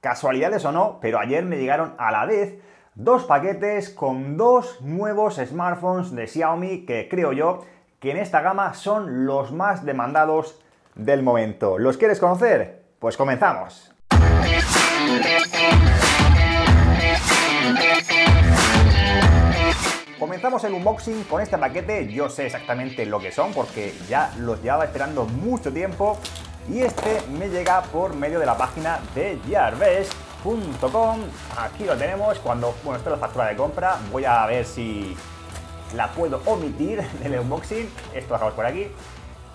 Casualidades o no, pero ayer me llegaron a la vez dos paquetes con dos nuevos smartphones de Xiaomi que creo yo que en esta gama son los más demandados del momento. ¿Los quieres conocer? Pues comenzamos. Comenzamos el unboxing con este paquete, yo sé exactamente lo que son porque ya los llevaba esperando mucho tiempo y este me llega por medio de la página de gearbest.com. Aquí lo tenemos, cuando, bueno, esta es la factura de compra, voy a ver si la puedo omitir del unboxing, esto lo dejamos por aquí.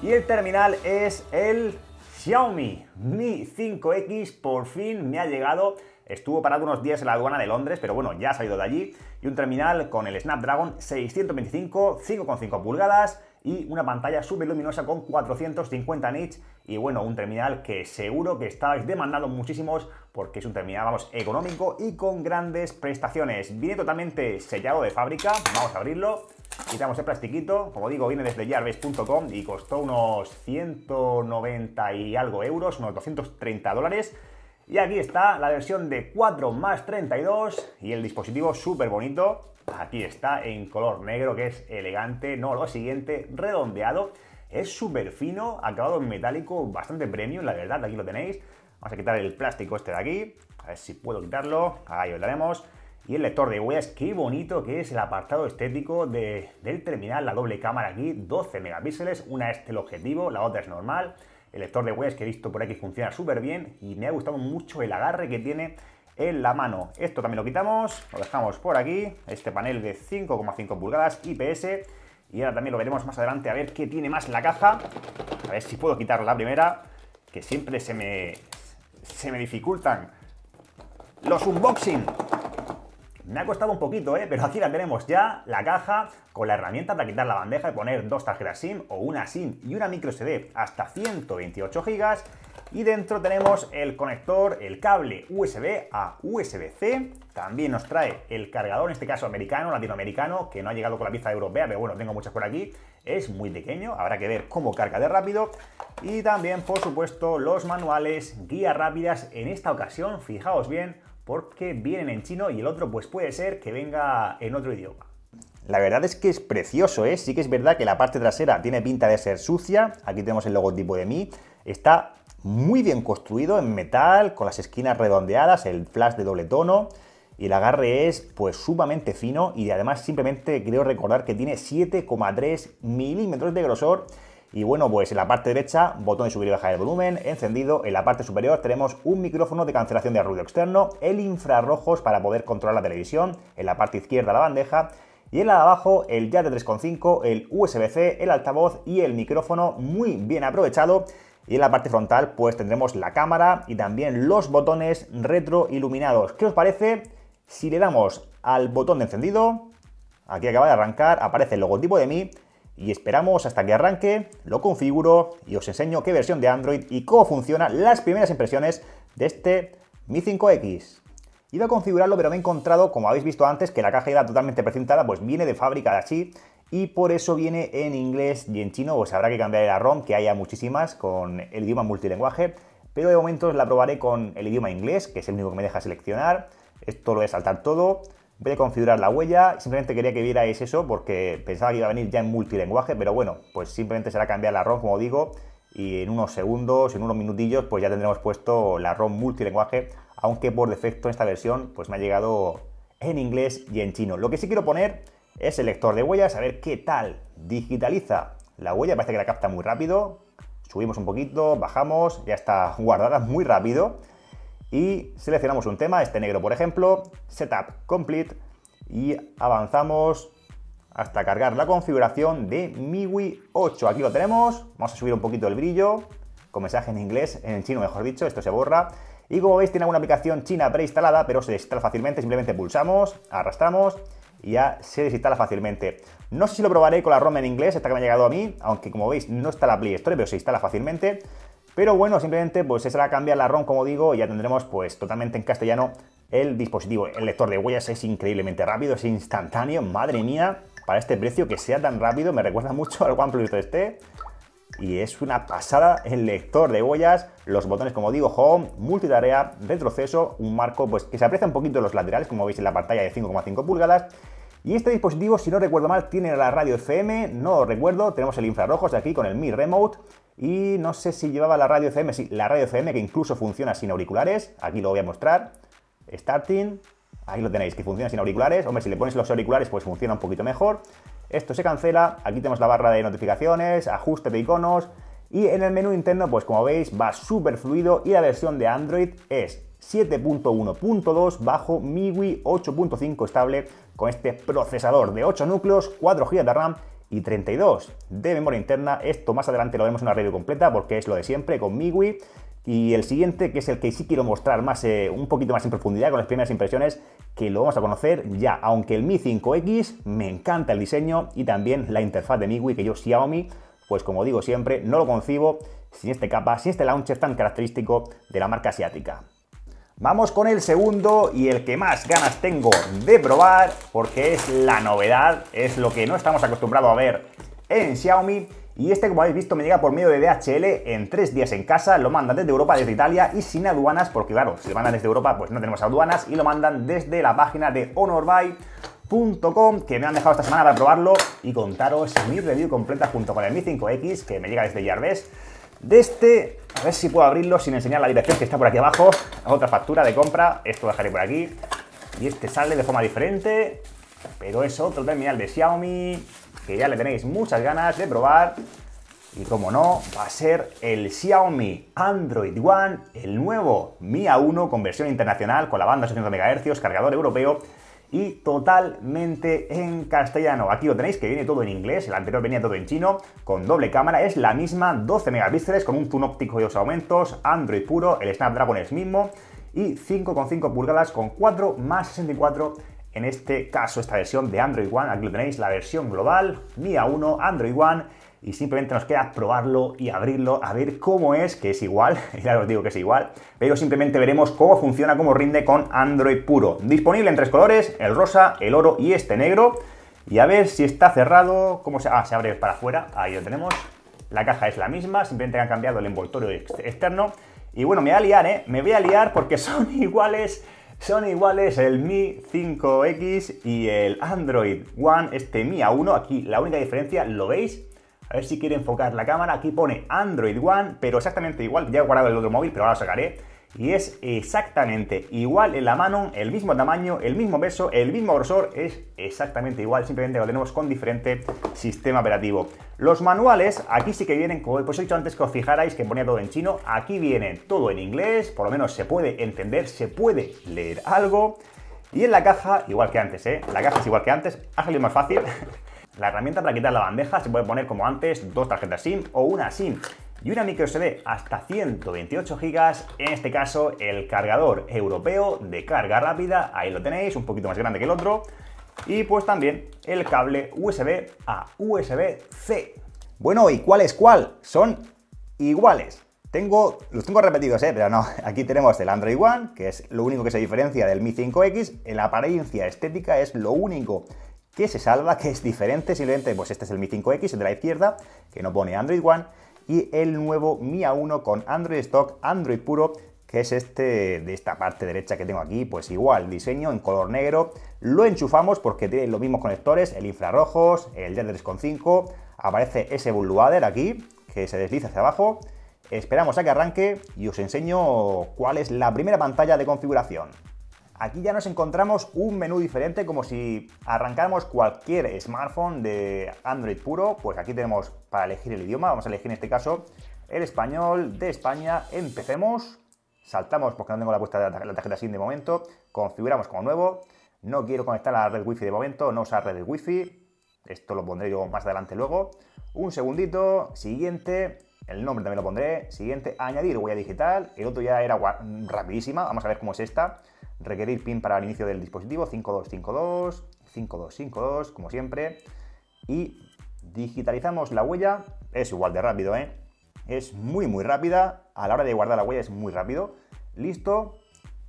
Y el terminal es el Xiaomi Mi 5X, por fin me ha llegado. Estuvo parado unos días en la aduana de Londres, pero bueno, ya ha salido de allí. Y un terminal con el Snapdragon 625, 5,5 pulgadas, y una pantalla súper luminosa con 450 nits y bueno, un terminal que seguro que estáis demandando muchísimos porque es un terminal, vamos, económico y con grandes prestaciones. Viene totalmente sellado de fábrica, vamos a abrirlo. Quitamos el plastiquito, como digo, viene desde jarvis.com y costó unos 190 y algo euros, unos 230 dólares. Y aquí está la versión de 4 más 32 y el dispositivo súper bonito. Aquí está en color negro que es elegante, no, lo siguiente, redondeado. Es súper fino, acabado en metálico, bastante premium, la verdad, aquí lo tenéis. Vamos a quitar el plástico este de aquí, a ver si puedo quitarlo, ahí lo tenemos. Y el lector de huellas, qué bonito que es el apartado estético del terminal, la doble cámara aquí, 12 megapíxeles, una es el objetivo, la otra es normal el lector de webs que he visto por aquí funciona súper bien y me ha gustado mucho el agarre que tiene en la mano. Esto también lo quitamos, lo dejamos por aquí, este panel de 5,5 pulgadas IPS y ahora también lo veremos más adelante a ver qué tiene más la caja. A ver si puedo quitar la primera, que siempre se me, se me dificultan los unboxing. Me ha costado un poquito, ¿eh? pero aquí la tenemos ya, la caja, con la herramienta para quitar la bandeja y poner dos tarjetas SIM o una SIM y una micro SD hasta 128 GB. Y dentro tenemos el conector, el cable USB a USB-C. También nos trae el cargador, en este caso americano, latinoamericano, que no ha llegado con la pizza europea, pero bueno, tengo muchas por aquí. Es muy pequeño, habrá que ver cómo carga de rápido. Y también, por supuesto, los manuales, guías rápidas. En esta ocasión, fijaos bien, porque vienen en chino y el otro pues puede ser que venga en otro idioma. La verdad es que es precioso, ¿eh? Sí que es verdad que la parte trasera tiene pinta de ser sucia. Aquí tenemos el logotipo de Mi. Está muy bien construido en metal, con las esquinas redondeadas, el flash de doble tono. Y el agarre es pues sumamente fino y además simplemente creo recordar que tiene 7,3 milímetros de grosor y bueno, pues en la parte derecha, botón de subir y bajar el volumen, encendido. En la parte superior tenemos un micrófono de cancelación de ruido externo, el infrarrojos para poder controlar la televisión, en la parte izquierda la bandeja, y en la de abajo el jack de 3.5, el USB-C, el altavoz y el micrófono muy bien aprovechado. Y en la parte frontal pues tendremos la cámara y también los botones retroiluminados. ¿Qué os parece? Si le damos al botón de encendido, aquí acaba de arrancar, aparece el logotipo de Mi y esperamos hasta que arranque, lo configuro y os enseño qué versión de Android y cómo funcionan las primeras impresiones de este Mi 5X. Iba a configurarlo, pero me he encontrado, como habéis visto antes, que la caja era totalmente presentada, pues viene de fábrica de así y por eso viene en inglés y en chino, pues habrá que cambiar la ROM, que haya muchísimas, con el idioma multilenguaje, pero de momento la probaré con el idioma inglés, que es el único que me deja seleccionar, esto lo voy a saltar todo, Voy a configurar la huella, simplemente quería que vierais eso porque pensaba que iba a venir ya en multilenguaje, pero bueno, pues simplemente será cambiar la ROM, como digo, y en unos segundos, en unos minutillos, pues ya tendremos puesto la ROM multilenguaje, aunque por defecto en esta versión pues me ha llegado en inglés y en chino. Lo que sí quiero poner es el lector de huellas, a ver qué tal digitaliza la huella, parece que la capta muy rápido, subimos un poquito, bajamos, ya está guardada muy rápido, y seleccionamos un tema, este negro por ejemplo, Setup Complete y avanzamos hasta cargar la configuración de MIUI 8. Aquí lo tenemos, vamos a subir un poquito el brillo, con mensaje en inglés, en chino mejor dicho, esto se borra. Y como veis tiene una aplicación china preinstalada, pero se desinstala fácilmente, simplemente pulsamos, arrastramos y ya se desinstala fácilmente. No sé si lo probaré con la ROM en inglés, esta que me ha llegado a mí, aunque como veis no está la Play Store, pero se instala fácilmente. Pero bueno, simplemente pues se será cambiar la ROM, como digo, y ya tendremos pues totalmente en castellano el dispositivo. El lector de huellas es increíblemente rápido, es instantáneo, madre mía, para este precio que sea tan rápido, me recuerda mucho al OnePlus 3T. Y es una pasada el lector de huellas, los botones como digo, home, multitarea, retroceso, un marco pues que se aprecia un poquito en los laterales, como veis en la pantalla de 5,5 pulgadas, y este dispositivo, si no recuerdo mal, tiene la radio FM, no recuerdo, tenemos el infrarrojos aquí con el Mi Remote, y no sé si llevaba la radio cm sí, la radio cm que incluso funciona sin auriculares. Aquí lo voy a mostrar. Starting, ahí lo tenéis, que funciona sin auriculares. Hombre, si le pones los auriculares, pues funciona un poquito mejor. Esto se cancela, aquí tenemos la barra de notificaciones, ajuste de iconos. Y en el menú interno, pues como veis, va súper fluido y la versión de Android es 7.1.2 bajo MIUI 8.5 estable con este procesador de 8 núcleos, 4 GB de RAM y 32 de memoria interna. Esto más adelante lo vemos en una review completa porque es lo de siempre con MIUI. Y el siguiente, que es el que sí quiero mostrar más, eh, un poquito más en profundidad con las primeras impresiones, que lo vamos a conocer ya. Aunque el Mi 5X me encanta el diseño y también la interfaz de MIUI, que yo Xiaomi, pues como digo siempre, no lo concibo sin este capa, sin este launcher tan característico de la marca asiática. Vamos con el segundo y el que más ganas tengo de probar porque es la novedad, es lo que no estamos acostumbrados a ver en Xiaomi. Y este, como habéis visto, me llega por medio de DHL en tres días en casa, lo mandan desde Europa, desde Italia y sin aduanas, porque claro, si lo mandan desde Europa, pues no tenemos aduanas, y lo mandan desde la página de honorbuy.com, que me han dejado esta semana para probarlo y contaros mi review completa junto con el Mi 5X, que me llega desde Yarves, de este a ver si puedo abrirlo sin enseñar la dirección que está por aquí abajo. Otra factura de compra. Esto lo dejaré por aquí. Y este sale de forma diferente. Pero es otro terminal de Xiaomi. Que ya le tenéis muchas ganas de probar. Y como no, va a ser el Xiaomi Android One, el nuevo Mi A1 con versión internacional con la banda 600 MHz, cargador europeo y totalmente en castellano. Aquí lo tenéis, que viene todo en inglés, el anterior venía todo en chino, con doble cámara, es la misma, 12 megapíxeles, con un zoom óptico y dos aumentos, Android puro, el Snapdragon es mismo, y 5,5 pulgadas con 4 más 64 en este caso, esta versión de Android One, aquí lo tenéis, la versión global, MIA 1, Android One, y simplemente nos queda probarlo y abrirlo a ver cómo es, que es igual, ya os digo que es igual, pero simplemente veremos cómo funciona, cómo rinde con Android puro. Disponible en tres colores, el rosa, el oro y este negro. Y a ver si está cerrado, cómo se, ah, abre para afuera, ahí lo tenemos. La caja es la misma, simplemente han cambiado el envoltorio externo. Y bueno, me voy a liar, ¿eh? Me voy a liar porque son iguales son iguales el Mi 5X y el Android One, este Mi A1. Aquí la única diferencia, ¿lo veis? A ver si quiere enfocar la cámara. Aquí pone Android One, pero exactamente igual. Ya he guardado el otro móvil, pero ahora lo sacaré. Y es exactamente igual en la mano, el mismo tamaño, el mismo peso, el mismo grosor, es exactamente igual, simplemente lo tenemos con diferente sistema operativo. Los manuales, aquí sí que vienen, como pues he dicho antes que os fijarais que ponía todo en chino, aquí viene todo en inglés, por lo menos se puede entender, se puede leer algo. Y en la caja, igual que antes, ¿eh? La caja es igual que antes, ha salido más fácil. La herramienta para quitar la bandeja se puede poner como antes dos tarjetas SIM o una SIM y una micro SD hasta 128 GB, en este caso el cargador europeo de carga rápida, ahí lo tenéis, un poquito más grande que el otro, y pues también el cable USB a USB-C. Bueno, ¿y cuál es cuál? Son iguales. Tengo, los tengo repetidos, ¿eh? pero no, aquí tenemos el Android One, que es lo único que se diferencia del Mi 5X, en la apariencia estética es lo único que se salva, que es diferente, simplemente pues este es el Mi 5X, el de la izquierda, que no pone Android One, y el nuevo Mi A1 con Android Stock, Android puro, que es este de esta parte derecha que tengo aquí, pues igual, diseño en color negro, lo enchufamos porque tiene los mismos conectores, el infrarrojos, el de 3.5, aparece ese Blue aquí, que se desliza hacia abajo, esperamos a que arranque y os enseño cuál es la primera pantalla de configuración. Aquí ya nos encontramos un menú diferente, como si arrancáramos cualquier smartphone de Android puro, pues aquí tenemos para elegir el idioma, vamos a elegir en este caso el español de España, empecemos, saltamos porque no tengo la puesta de la tarjeta SIM de momento, configuramos como nuevo, no quiero conectar a la red wifi de momento, no usar red wifi, esto lo pondré yo más adelante luego, un segundito, siguiente, el nombre también lo pondré. Siguiente, añadir huella digital. El otro ya era rapidísima. Vamos a ver cómo es esta requerir PIN para el inicio del dispositivo 5252, 5252, como siempre. Y digitalizamos la huella, es igual de rápido, ¿eh? Es muy, muy rápida. A la hora de guardar la huella es muy rápido. Listo.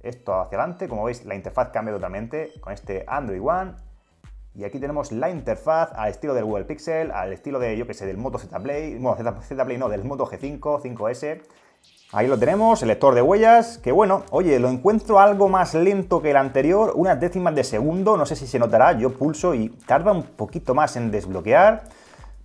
Esto hacia adelante. Como veis, la interfaz cambia totalmente con este Android One. Y aquí tenemos la interfaz al estilo del Google Pixel, al estilo de, yo que sé, del Moto Z Play, bueno, Z no, del Moto G5, 5S. Ahí lo tenemos, el lector de huellas, que bueno, oye, lo encuentro algo más lento que el anterior, unas décimas de segundo, no sé si se notará, yo pulso y tarda un poquito más en desbloquear,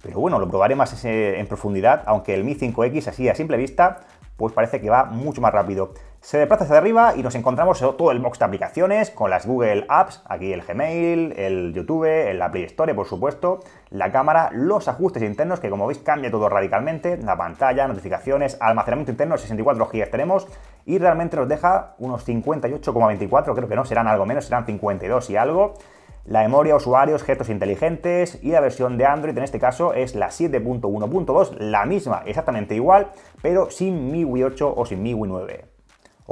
pero bueno, lo probaré más en profundidad, aunque el Mi 5X así a simple vista, pues parece que va mucho más rápido se desplaza hacia arriba y nos encontramos todo el box de aplicaciones con las Google Apps, aquí el Gmail, el YouTube, la Play Store, por supuesto, la cámara, los ajustes internos que como veis cambia todo radicalmente, la pantalla, notificaciones, almacenamiento interno, 64 GB tenemos y realmente nos deja unos 58,24, creo que no, serán algo menos, serán 52 y algo. La memoria, usuarios, gestos inteligentes y la versión de Android en este caso es la 7.1.2, la misma, exactamente igual, pero sin MIUI 8 o sin MIUI 9.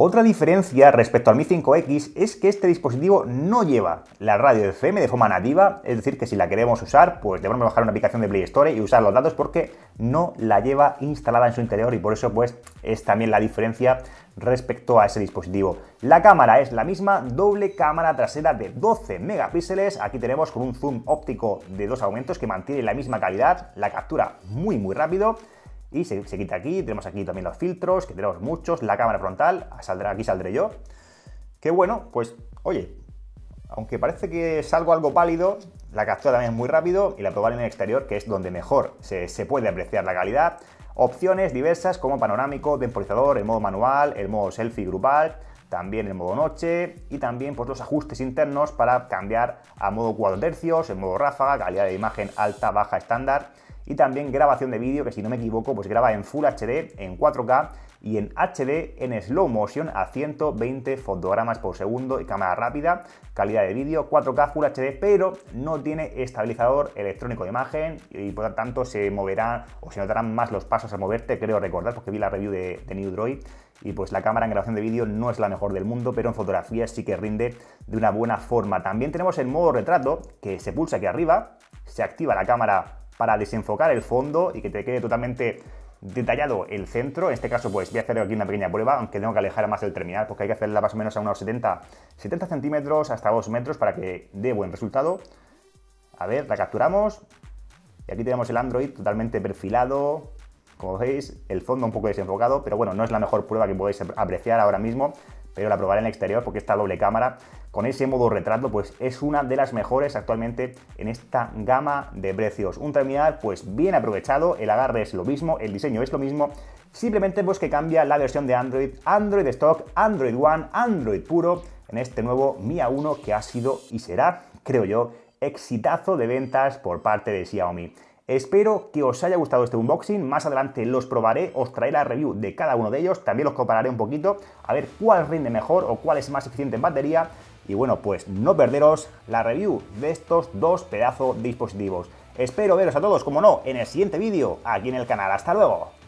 Otra diferencia respecto al Mi 5X es que este dispositivo no lleva la radio FM de forma nativa, es decir, que si la queremos usar, pues debemos bajar una aplicación de Play Store y usar los datos porque no la lleva instalada en su interior y por eso pues es también la diferencia respecto a ese dispositivo. La cámara es la misma, doble cámara trasera de 12 megapíxeles, aquí tenemos con un zoom óptico de dos aumentos que mantiene la misma calidad, la captura muy muy rápido, y se, quita aquí. Tenemos aquí también los filtros, que tenemos muchos, la cámara frontal, saldrá, aquí saldré yo. qué bueno, pues oye, aunque parece que salgo algo pálido, la captura también es muy rápido y la probar en el exterior, que es donde mejor se, se puede apreciar la calidad. Opciones diversas como panorámico, temporizador, el modo manual, el modo selfie grupal, también el modo noche y también pues, los ajustes internos para cambiar a modo 4 tercios, el modo ráfaga, calidad de imagen alta, baja, estándar y también grabación de vídeo, que si no me equivoco, pues graba en Full HD, en 4K y en HD en slow motion a 120 fotogramas por segundo y cámara rápida, calidad de vídeo 4K Full HD, pero no tiene estabilizador electrónico de imagen y por lo tanto se moverá o se notarán más los pasos a moverte, creo recordar, porque vi la review de, de New Droid y pues la cámara en grabación de vídeo no es la mejor del mundo, pero en fotografía sí que rinde de una buena forma. También tenemos el modo retrato que se pulsa aquí arriba, se activa la cámara para desenfocar el fondo y que te quede totalmente detallado el centro. En este caso, pues voy a hacer aquí una pequeña prueba, aunque tengo que alejar más del terminal, porque hay que hacerla más o menos a unos 70, 70 centímetros hasta 2 metros para que dé buen resultado. A ver, la capturamos. Y aquí tenemos el Android totalmente perfilado, como veis, el fondo un poco desenfocado, pero bueno, no es la mejor prueba que podéis apreciar ahora mismo, pero la probaré en el exterior porque esta doble cámara con ese modo retrato pues es una de las mejores actualmente en esta gama de precios. Un terminal pues bien aprovechado, el agarre es lo mismo, el diseño es lo mismo, simplemente pues que cambia la versión de Android, Android Stock, Android One, Android puro en este nuevo Mia 1 que ha sido y será, creo yo, exitazo de ventas por parte de Xiaomi. Espero que os haya gustado este unboxing, más adelante los probaré, os traeré la review de cada uno de ellos, también los compararé un poquito, a ver cuál rinde mejor o cuál es más eficiente en batería, y bueno, pues no perderos la review de estos dos pedazos de dispositivos. Espero veros a todos, como no, en el siguiente vídeo aquí en el canal. ¡Hasta luego!